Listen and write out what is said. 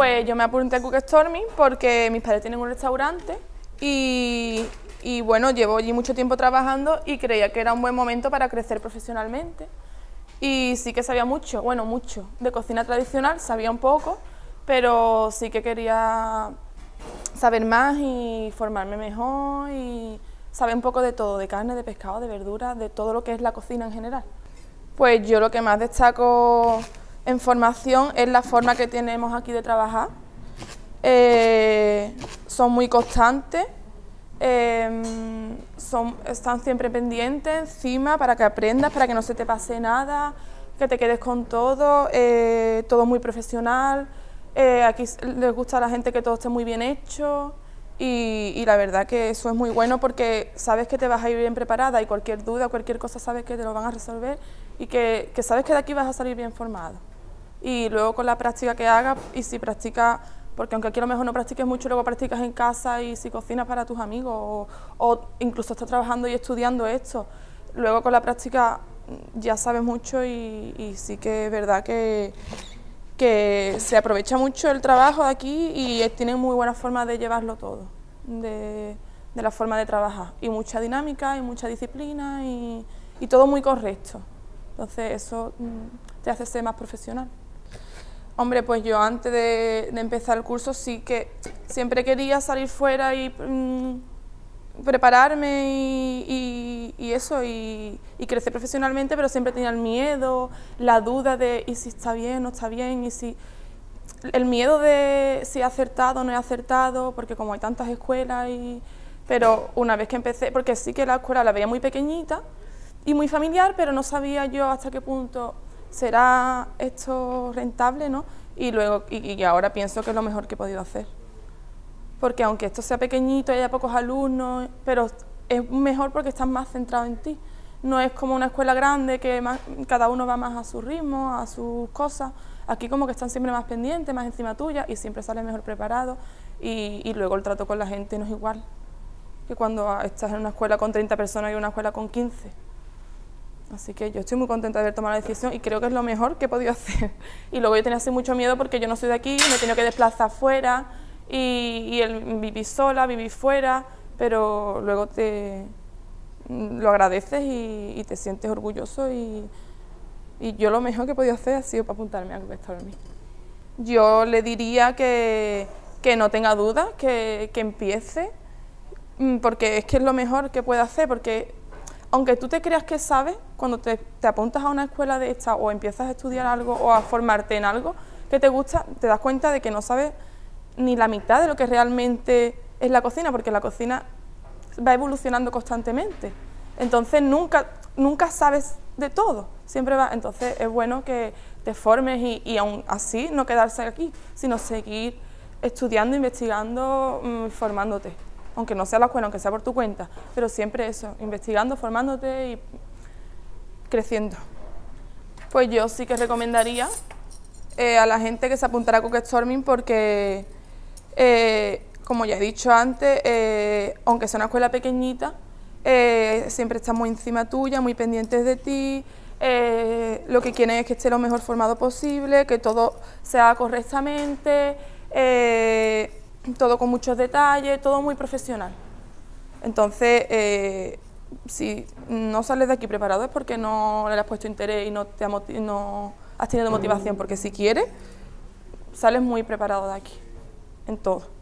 pues yo me apunté a Storming porque mis padres tienen un restaurante y, y, bueno, llevo allí mucho tiempo trabajando y creía que era un buen momento para crecer profesionalmente. Y sí que sabía mucho, bueno, mucho, de cocina tradicional, sabía un poco, pero sí que quería saber más y formarme mejor y saber un poco de todo, de carne, de pescado, de verduras, de todo lo que es la cocina en general. Pues yo lo que más destaco en formación es la forma que tenemos aquí de trabajar. Eh, son muy constantes, em, son, están siempre pendientes encima para que aprendas, para que no se te pase nada, que te quedes con todo, eh, todo muy profesional. Eh, aquí les gusta a la gente que todo esté muy bien hecho. Y, la verdad que eso es muy bueno porque sabes que te vas a ir bien preparada y cualquier duda, cualquier cosa sabes que te lo van a resolver y que sabes que de aquí vas a salir bien formado y luego con la práctica que hagas y si practicas, porque aunque aquí a lo mejor no practiques mucho, luego practicas en casa y si cocinas para tus amigos o, incluso estás trabajando y estudiando esto, luego con la práctica mm, ya sabes mucho y, sí que es verdad que, se aprovecha mucho el trabajo de aquí y tienen muy buena forma de llevarlo todo, de, de la forma de trabajar. Y mucha dinámica y mucha disciplina y, y todo muy correcto. Entonces eso mm, te hace ser más profesional. Hombre, pues yo antes de, empezar el curso sí que siempre quería salir fuera y mm, prepararme y, eso, y, crecer profesionalmente, pero siempre tenía el miedo, la duda de y si está bien, no está bien, y si el miedo de si he acertado o no he acertado, porque como hay tantas escuelas y... Pero una vez que empecé, porque sí que la escuela la veía muy pequeñita y muy familiar, pero no sabía yo hasta qué punto ¿será esto rentable? ¿no? Y, luego, y, ahora pienso que es lo mejor que he podido hacer. Porque aunque esto sea pequeñito, y haya pocos alumnos, pero es mejor porque estás más centrado en ti. No es como una escuela grande que cada uno va más a su ritmo, a sus cosas. Aquí como que están siempre más pendientes, más encima tuya y siempre sales mejor preparado. Y, y luego el trato con la gente no es igual que cuando estás en una escuela con 30 personas y una escuela con 15. Así que yo estoy muy contenta de haber tomado la decisión y creo que es lo mejor que he podido hacer. Y luego yo tenía así mucho miedo porque yo no soy de aquí, me he tenido que desplazar fuera y, viví sola, viví fuera, pero luego te lo agradeces y, te sientes orgulloso y, yo lo mejor que he podido hacer ha sido para apuntarme a Gastronomía. Yo le diría que, que no tenga dudas, que, empiece, mm, porque es que es lo mejor que puede hacer, porque aunque tú te creas que sabes, cuando te, apuntas a una escuela de esta o empiezas a estudiar algo o a formarte en algo que te gusta, te das cuenta de que no sabes ni la mitad de lo que realmente es la cocina, porque la cocina va evolucionando constantemente. Entonces nunca, nunca sabes de todo, siempre va. Entonces es bueno que te formes y, y aún así no quedarse aquí, sino seguir estudiando, investigando, mm, formándote aunque no sea la escuela, aunque sea por tu cuenta, pero siempre eso, investigando, formándote y creciendo. Pues yo sí que recomendaría eh, a la gente que se apuntara a Storming porque, eh, como ya he dicho antes, eh, aunque sea una escuela pequeñita, siempre está muy encima tuya, muy pendientes de ti, lo que quieren es que esté lo mejor formado posible, que todo sea correctamente, todo con muchos detalles, todo muy profesional. Entonces, eh, si no sales de aquí preparado es porque no le has puesto interés y no, te no has tenido motivación, porque si quieres, sales muy preparado de aquí, en todo.